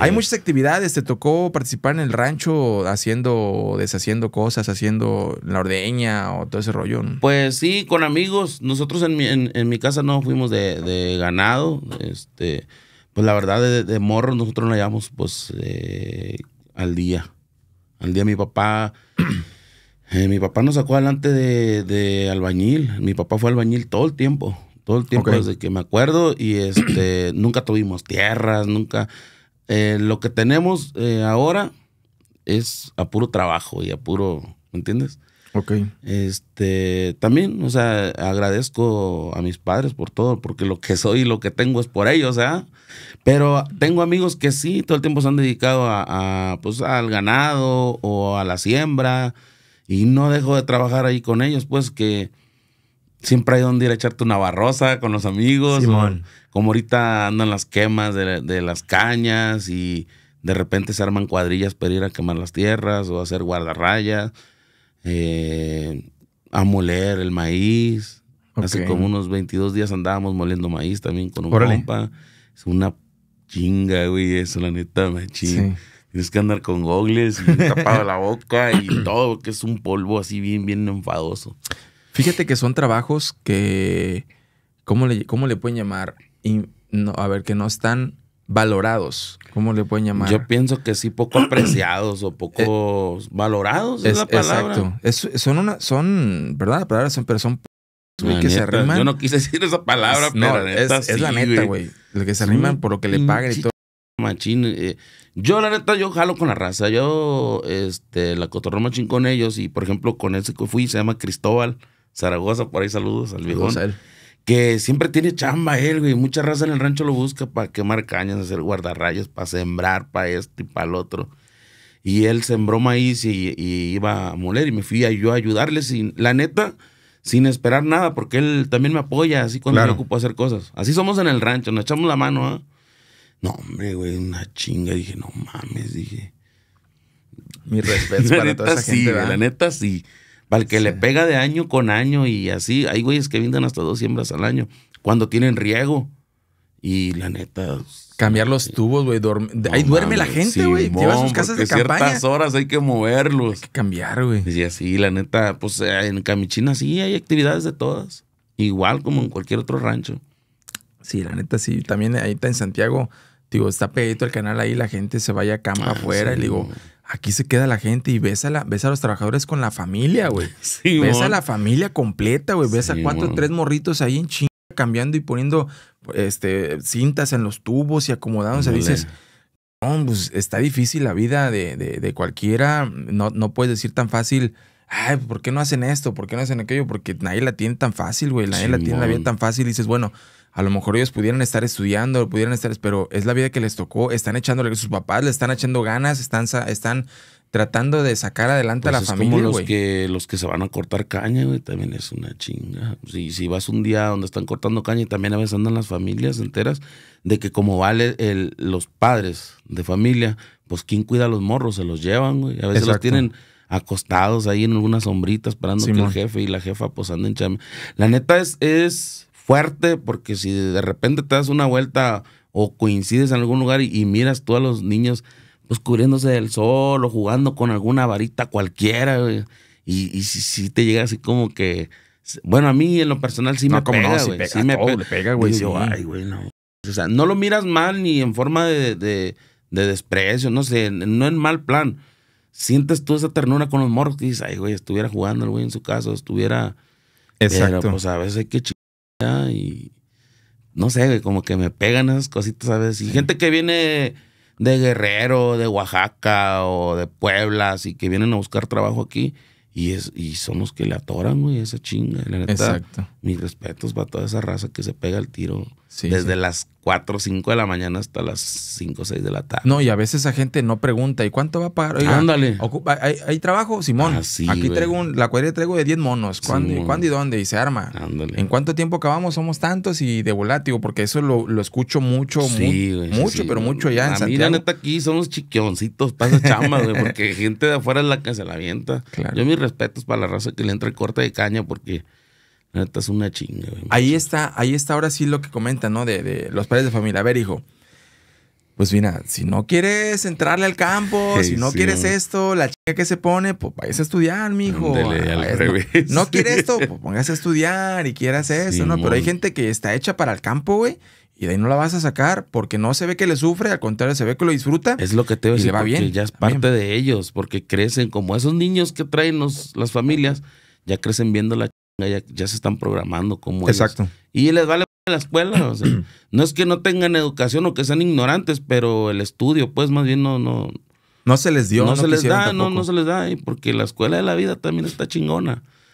Hay muchas actividades, te tocó participar en el rancho haciendo, deshaciendo cosas, haciendo la ordeña o todo ese rollo. Pues sí, con amigos. Nosotros en mi, casa no fuimos de, ganado. Este, pues la verdad, de, morro nosotros la llevamos pues eh, al día. Al día mi papá... Eh, mi papá nos sacó adelante de, albañil. Mi papá fue albañil todo el tiempo. Todo el tiempo desde que me acuerdo. Y este, nunca tuvimos tierras, nunca... Eh, lo que tenemos eh, ahora es a puro trabajo y a puro, ¿me entiendes? Ok. Este, también, o sea, agradezco a mis padres por todo, porque lo que soy y lo que tengo es por ellos, ¿ah? Pero tengo amigos que sí, todo el tiempo se han dedicado a, pues, al ganado o a la siembra y no dejo de trabajar ahí con ellos, pues que siempre hay donde ir a echarte una barrosa con los amigos. como ahorita andan las quemas de, las cañas y de repente se arman cuadrillas para ir a quemar las tierras o hacer guardarrayas, eh, a moler el maíz. Hace como unos 22 días andábamos moliendo maíz también con un Es una chinga, güey, eso, la neta, machín. Tienes que andar con gogles y tapado la boca y todo, que es un polvo así bien, bien enfadoso. Fíjate que son trabajos que, ¿cómo le, cómo le pueden llamar? a ver, que no están valorados. ¿Cómo le pueden llamar? Yo pienso que sí, poco apreciados o poco eh, valorados es, la palabra. Exacto. son una, son, ¿verdad? La palabra son, pero son que se arriman. Yo no quise decir esa palabra, pero es, neta, es, la neta, güey. que se arriman por lo que le pagan y todo. Machín. Eh, yo, la neta, yo jalo con la raza. Yo, este, la cotorro machín con ellos. Y, por ejemplo, con ese que fui, se llama Cristóbal. Zaragoza, por ahí saludos al viejo. que siempre tiene chamba él, güey. Mucha raza en el rancho lo busca para quemar cañas, hacer guardarrayos, para sembrar, para esto y para el otro. Y él sembró maíz y, iba a moler y me fui a yo a ayudarle sin, la neta, sin esperar nada, porque él también me apoya así cuando me ocupo a hacer cosas. Así somos en el rancho, nos echamos la mano, ¿ah? No, hombre, güey, una chinga. Dije, no mames, dije. Mi respeto para toda esa gente. Sí, la neta sí. Para el que le pega de año con año y así. Hay güeyes que venden hasta dos siembras al año cuando tienen riego. Y la neta. Cambiar los tubos, güey. ahí duerme la gente, güey. Lleva sus casas de campaña. ciertas horas hay que moverlos. Hay que cambiar, güey. Y así, la neta, pues eh, en Camichina sí hay actividades de todas. Igual como en cualquier otro rancho. Sí, la neta, sí. También ahí está en Santiago. Digo, está pegadito el canal ahí, la gente se vaya a campo ah, afuera. y digo, aquí se queda la gente y ves a, la, ves a los trabajadores con la familia, güey. Sí, ves a la familia completa, güey. Ves a cuatro o tres morritos ahí en chinga cambiando y poniendo este, cintas en los tubos y acomodándose. Dices, no, pues está difícil la vida de, cualquiera. No, puedes decir tan fácil, ay, ¿por qué no hacen esto? ¿Por qué no hacen aquello? Porque nadie la tiene tan fácil, güey. Nadie la tiene tan fácil. dices, bueno, a lo mejor ellos pudieran estar estudiando, pudieran estar, pero es la vida que les tocó, están echándole, sus papás le están echando ganas, están, están tratando de sacar adelante a pues la familia. Como los que los que se van a cortar caña, güey, también es una chinga. Si, si vas un día donde están cortando caña y también a veces andan las familias enteras, de que como vale los padres de familia, pues quién cuida a los morros, se los llevan, güey. A veces los tienen acostados ahí en algunas sombritas esperando que el jefe y la jefa pues en chame. La neta es fuerte, porque si de repente te das una vuelta o coincides en algún lugar y, miras tú a los niños pues cubriéndose del sol o jugando con alguna varita cualquiera, Y, si, te llega así como que... Bueno, a mí en lo personal sí me pega, no, sí me pega, güey. güey, no. O sea, no lo miras mal ni en forma de, de, desprecio, no sé, no en mal plan. Sientes tú esa ternura con los morros que dices, ay, güey, estuviera jugando el güey en su caso, estuviera... Exacto. Pero, pues a veces hay que y no sé, como que me pegan esas cositas, ¿sabes? Y gente que viene de Guerrero, de Oaxaca o de Puebla, así que vienen a buscar trabajo aquí y, es, y son los que le atoran, güey, esa chinga, la neta. Exacto mis respetos para toda esa raza que se pega el tiro desde las 4, 5 de la mañana hasta las 5, 6 de la tarde. No, y a veces esa gente no pregunta, ¿y cuánto va a pagar? Ándale. ¿hay, trabajo, Simón? Aquí traigo un, la cuadrilla traigo de 10 monos. ¿Cuándo, ¿y, dónde? Y se arma. Ándale. ¿En cuánto tiempo acabamos? Somos tantos y de volátil, porque eso lo, escucho mucho, mucho, pero mucho ya en a la neta, aquí son los chiquioncitos, pasa chamba, porque gente de afuera es la que se la avienta. Yo mis respetos para la raza que le entra el corte de caña, porque una Ahí está, ahí está ahora sí lo que comenta, ¿no? De, los padres de familia. A ver, hijo. Pues mira, si no quieres entrarle al campo, si no quieres esto, la chica que se pone, pues vayas a estudiar, mijo. hijo No, quiere esto, pues póngase a estudiar y quieras eso, ¿no? Pero hay gente que está hecha para el campo, güey, y de ahí no la vas a sacar porque no se ve que le sufre, al contrario, se ve que lo disfruta. Es lo que te va bien, ya es parte de ellos, porque crecen como esos niños que traen las familias, ya crecen viendo la ya, se están programando como Exacto. Y les vale la escuela, no es que no tengan educación o que sean ignorantes, pero el estudio, pues más bien no, no. No se les dio. No, se les da, no, no se les da, porque la escuela de la vida también está chingona.